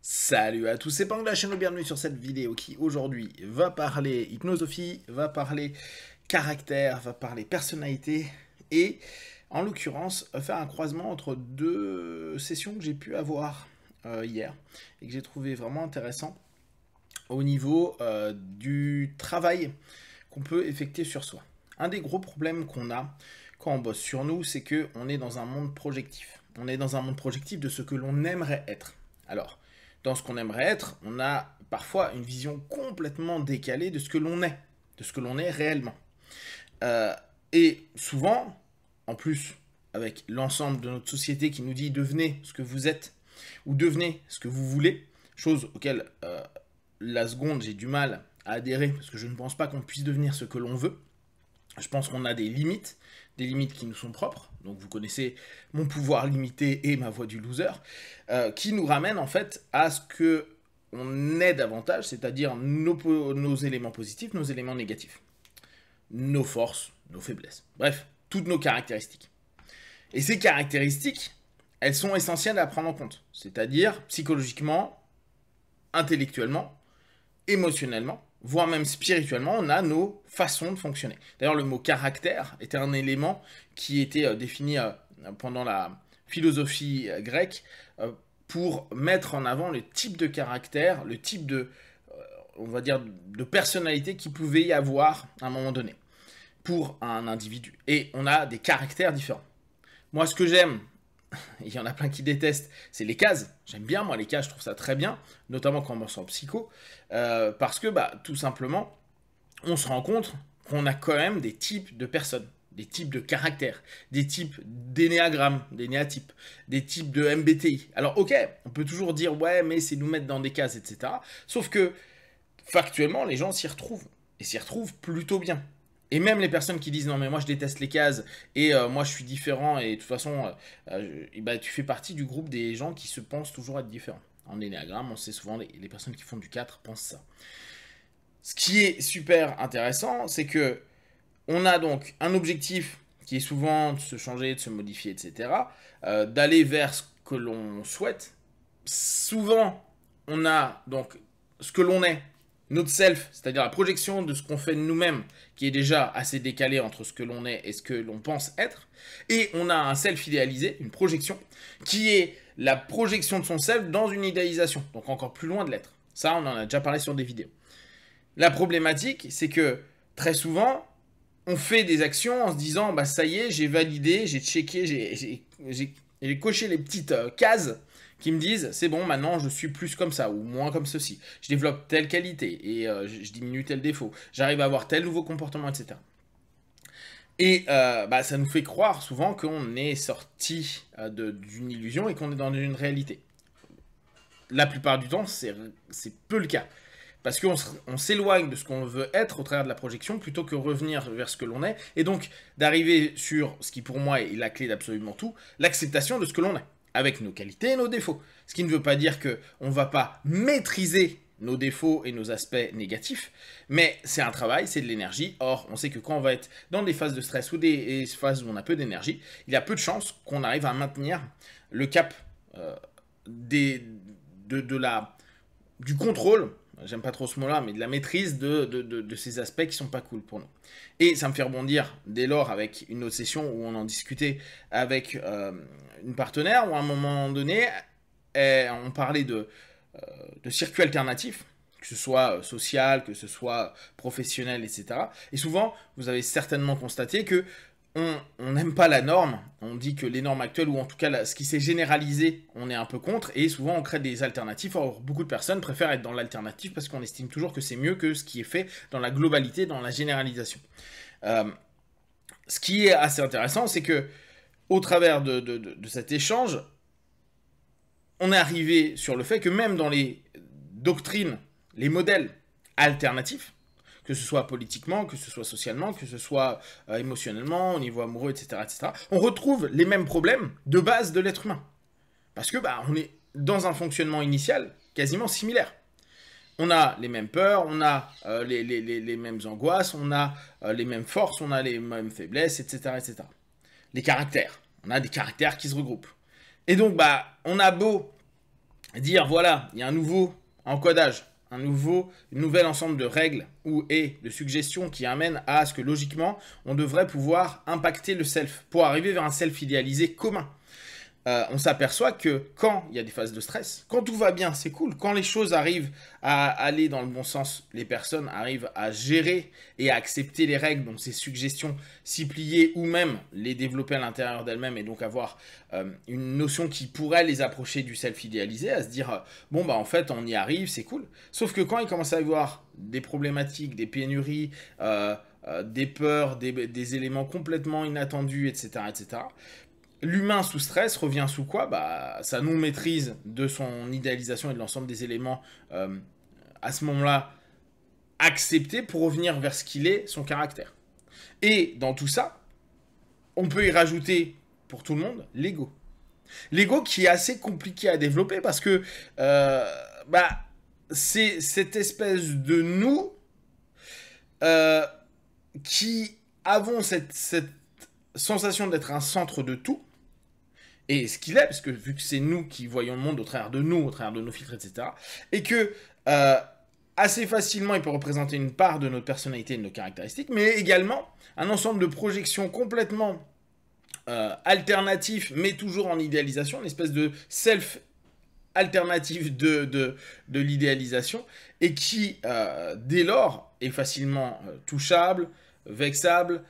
Salut à tous, c'est Pang de la chaîne, bienvenue sur cette vidéo qui aujourd'hui va parler hypnosophie, va parler caractère, va parler personnalité et en l'occurrence faire un croisement entre deux sessions que j'ai pu avoir euh, hier et que j'ai trouvé vraiment intéressant au niveau euh, du travail qu'on peut effectuer sur soi. Un des gros problèmes qu'on a quand on bosse sur nous, c'est que on est dans un monde projectif. On est dans un monde projectif de ce que l'on aimerait être. Alors, dans ce qu'on aimerait être, on a parfois une vision complètement décalée de ce que l'on est, de ce que l'on est réellement. Euh, et souvent, en plus, avec l'ensemble de notre société qui nous dit devenez ce que vous êtes ou devenez ce que vous voulez, chose auquel euh, la seconde j'ai du mal à adhérer parce que je ne pense pas qu'on puisse devenir ce que l'on veut. Je pense qu'on a des limites, des limites qui nous sont propres, donc vous connaissez mon pouvoir limité et ma voix du loser, euh, qui nous ramène en fait à ce que on est davantage, c'est-à-dire nos éléments positifs, nos éléments négatifs, nos forces, nos faiblesses, bref, toutes nos caractéristiques. Et ces caractéristiques, elles sont essentielles à prendre en compte, c'est-à-dire psychologiquement, intellectuellement, émotionnellement, voire même spirituellement, on a nos façons de fonctionner. D'ailleurs, le mot caractère était un élément qui était euh, défini euh, pendant la philosophie euh, grecque pour mettre en avant le type de caractère, le type de, on va dire, de personnalité qui pouvait y avoir à un moment donné pour un individu. Et on a des caractères différents. Moi, ce que j'aime il y en a plein qui détestent, c'est les cases. J'aime bien, moi, les cases, je trouve ça très bien, notamment quand on sent psycho, euh, parce que, bah, tout simplement, on se rend compte qu'on a quand même des types de personnes, des types de caractères, des types d'énéagrammes, des néatypes, des types de MBTI. Alors, ok, on peut toujours dire, ouais, mais c'est nous mettre dans des cases, etc. Sauf que, factuellement, les gens s'y retrouvent, et s'y retrouvent plutôt bien. Et même les personnes qui disent non mais moi je déteste les cases et euh, moi je suis différent et de toute façon euh, euh, bah, tu fais partie du groupe des gens qui se pensent toujours être différents. En ennéagramme on sait souvent les, personnes qui font du 4 pensent ça. Ce qui est super intéressant, c'est que on a donc un objectif qui est souvent de se changer, de se modifier, etc. D'aller vers ce que l'on souhaite. Souvent, on a donc ce que l'on est notre self, c'est-à-dire la projection de ce qu'on fait de nous-mêmes, qui est déjà assez décalé entre ce que l'on est et ce que l'on pense être, et on a un self idéalisé, une projection, qui est la projection de son self dans une idéalisation, donc encore plus loin de l'être. Ça, on en a déjà parlé sur des vidéos. La problématique, c'est que très souvent, on fait des actions en se disant, bah ça y est, j'ai validé, j'ai checké, j'ai coché les petites euh, cases qui me disent c'est bon, maintenant je suis plus comme ça ou moins comme ceci. Je développe telle qualité et euh, je diminue tel défaut. J'arrive à avoir tel nouveau comportement, etc. Et euh, bah, ça nous fait croire souvent qu'on est sorti euh, d'une illusion et qu'on est dans une réalité. La plupart du temps, c'est peu le cas. Parce qu'on s'éloigne de ce qu'on veut être au travers de la projection plutôt que revenir vers ce que l'on est. Et donc d'arriver sur ce qui pour moi est la clé d'absolument tout, l'acceptation de ce que l'on est avec nos qualités et nos défauts. Ce qui ne veut pas dire qu'on ne va pas maîtriser nos défauts et nos aspects négatifs, mais c'est un travail, c'est de l'énergie. Or, on sait que quand on va être dans des phases de stress ou des phases où on a peu d'énergie, il y a peu de chances qu'on arrive à maintenir le cap euh, de la, du contrôle j'aime pas trop ce mot-là, mais de la maîtrise de, de, de, ces aspects qui sont pas cool pour nous. Et ça me fait rebondir dès lors avec une autre session où on en discutait avec euh, une partenaire, où à un moment donné, eh, on parlait de, euh, de circuits alternatifs, que ce soit euh, social, que ce soit professionnel, etc. Et souvent, vous avez certainement constaté que on n'aime pas la norme, on dit que les normes actuelles, ou en tout cas ce qui s'est généralisé, on est un peu contre, et souvent on crée des alternatives. Or, beaucoup de personnes préfèrent être dans l'alternative parce qu'on estime toujours que c'est mieux que ce qui est fait dans la globalité, dans la généralisation. Euh, ce qui est assez intéressant, c'est que au travers de cet échange, on est arrivé sur le fait que même dans les doctrines, les modèles alternatifs, que ce soit politiquement, que ce soit socialement, que ce soit euh, émotionnellement, au niveau amoureux, etc., on retrouve les mêmes problèmes de base de l'être humain. Parce que bah, on est dans un fonctionnement initial quasiment similaire. On a les mêmes peurs, on a euh, les, mêmes angoisses, on a euh, les mêmes forces, on a les mêmes faiblesses, etc., etc. Les caractères. On a des caractères qui se regroupent. Et donc, bah, on a beau dire, voilà, il y a un nouveau encodage, un nouveau, nouvel ensemble de règles ou et de suggestions qui amènent à ce que logiquement on devrait pouvoir impacter le self pour arriver vers un self idéalisé commun euh, on s'aperçoit que quand il y a des phases de stress, quand tout va bien, c'est cool. Quand les choses arrivent à aller dans le bon sens, les personnes arrivent à gérer et à accepter les règles, donc ces suggestions, s'y plier ou même les développer à l'intérieur d'elles-mêmes et donc avoir euh, une notion qui pourrait les approcher du self-idéalisé, à se dire euh, bon bah en fait on y arrive, c'est cool. Sauf que quand ils commencent à y avoir des problématiques, des pénuries, des peurs, des, des éléments complètement inattendus, etc., etc., l'humain sous stress revient sous quoi bah, Sa non-maîtrise de son idéalisation et de l'ensemble des éléments euh, à ce moment-là acceptés pour revenir vers ce qu'il est, son caractère. Et dans tout ça, on peut y rajouter, pour tout le monde, l'ego. L'ego qui est assez compliqué à développer parce que euh, bah, c'est cette espèce de nous euh, qui avons cette sensation d'être un centre de tout, et ce qu'il est, parce que vu que c'est nous qui voyons le monde au travers de nous, au travers de nos filtres, etc., et que euh, assez facilement il peut représenter une part de notre personnalité et de nos caractéristiques, mais également un ensemble de projections complètement euh, alternatifs, mais toujours en idéalisation, une espèce de self alternative de, de, de l'idéalisation, et qui, euh, dès lors, est facilement euh, touchable, vexable,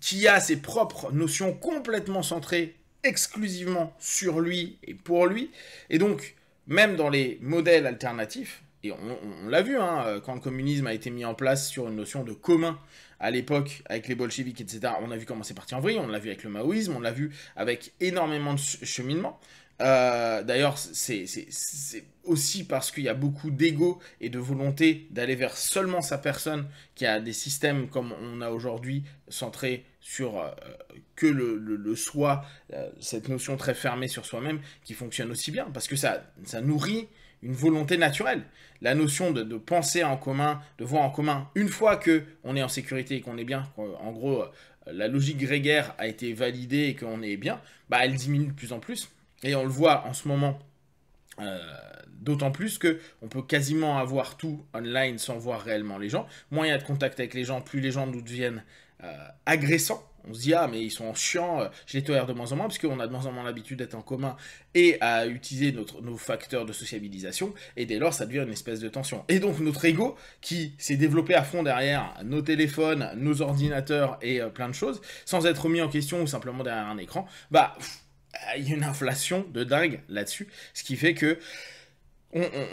qui a ses propres notions complètement centrées exclusivement sur lui et pour lui. Et donc, même dans les modèles alternatifs, et on, l'a vu hein, euh, quand le communisme a été mis en place sur une notion de commun à l'époque avec les bolcheviques, etc., on a vu comment c'est parti en vrille, on l'a vu avec le maoïsme, on l'a vu avec énormément de cheminements. Euh, d'ailleurs, c'est aussi parce qu'il y a beaucoup d'ego et de volonté d'aller vers seulement sa personne qui a des systèmes comme on a aujourd'hui centrés sur euh, que le, soi, euh, cette notion très fermée sur soi-même qui fonctionne aussi bien parce que ça, nourrit une volonté naturelle. La notion de, penser en commun, de voir en commun, une fois que on est en sécurité et qu'on est bien, en gros, la logique grégaire a été validée et qu'on est bien, bah elle diminue de plus en plus. Et on le voit en ce moment, euh, d'autant plus qu'on peut quasiment avoir tout online sans voir réellement les gens. Moins il y a de contact avec les gens, plus les gens nous deviennent euh, agressants. On se dit, ah, mais ils sont chiants, euh, je les tolère de moins en moins, parce a de moins en moins l'habitude d'être en commun et à utiliser notre, nos facteurs de sociabilisation, et dès lors, ça devient une espèce de tension. Et donc, notre ego, qui s'est développé à fond derrière nos téléphones, nos ordinateurs et plein de choses, sans être mis en question ou simplement derrière un écran, bah, il y a une inflation de dingue là-dessus, ce qui fait que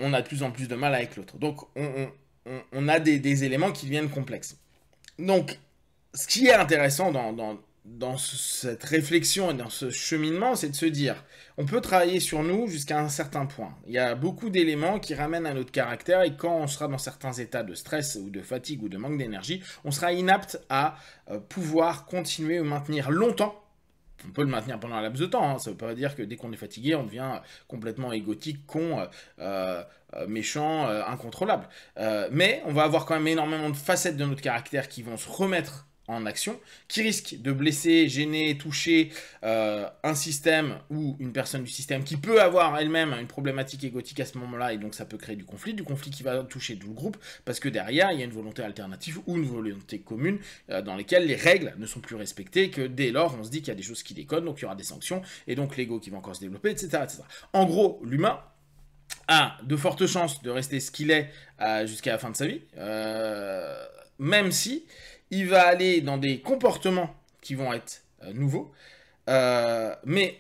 on, a de plus en plus de mal avec l'autre. Donc on, a des, éléments qui deviennent complexes. Donc ce qui est intéressant dans, cette réflexion et dans ce cheminement, c'est de se dire, on peut travailler sur nous jusqu'à un certain point. Il y a beaucoup d'éléments qui ramènent à notre caractère et quand on sera dans certains états de stress ou de fatigue ou de manque d'énergie, on sera inapte à euh, pouvoir continuer ou maintenir longtemps on peut le maintenir pendant un laps de temps. Hein. Ça ne veut pas dire que dès qu'on est fatigué, on devient complètement égotique, con, euh, euh, euh, méchant, incontrôlable. mais on va avoir quand même énormément de facettes de notre caractère qui vont se remettre en action, qui risque de blesser, gêner, toucher euh, un système ou une personne du système qui peut avoir elle-même une problématique égotique à ce moment-là, et donc ça peut créer du conflit, du conflit qui va toucher tout le groupe, parce que derrière, il y a une volonté alternative ou une volonté commune euh, dans lesquelles les règles ne sont plus respectées, que dès lors, on se dit qu'il y a des choses qui déconnent, donc il y aura des sanctions, et donc l'ego qui va encore se développer, etc. En gros, l'humain, a de fortes chances de rester ce qu'il est euh, jusqu'à la fin de sa vie, même si il va aller dans des comportements qui vont être euh, nouveaux, euh, mais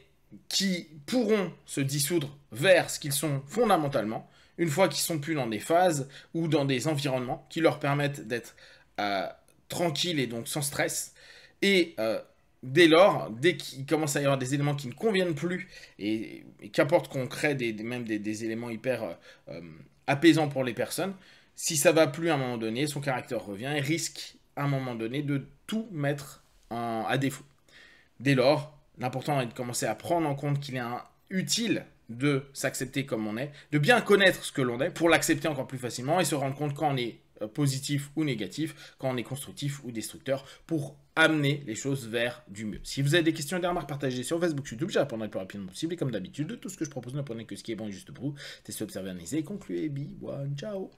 qui pourront se dissoudre vers ce qu'ils sont fondamentalement, une fois qu'ils sont plus dans des phases ou dans des environnements qui leur permettent d'être euh, tranquilles et donc sans stress. Et dès lors, dès qu'il commence à y avoir des éléments qui ne conviennent plus, et, qu'importe qu'on crée des, même des, éléments hyper apaisants pour les personnes, si ça va plus à un moment donné, son caractère revient et risque à un moment donné de tout mettre à défaut. Dès lors, l'important est de commencer à prendre en compte qu'il est utile de s'accepter comme on est, de bien connaître ce que l'on est pour l'accepter encore plus facilement et se rendre compte quand on est euh, positif ou négatif, quand on est constructif ou destructeur, pour amener les choses vers du mieux. Si vous avez des questions des remarques, partagées sur Facebook, YouTube, j'y répondrai le plus rapidement possible. Et comme d'habitude, tout ce que je propose, ne prenez que ce qui est bon et juste pour vous. Testez, observez, analysez, concluez. bye, one, ciao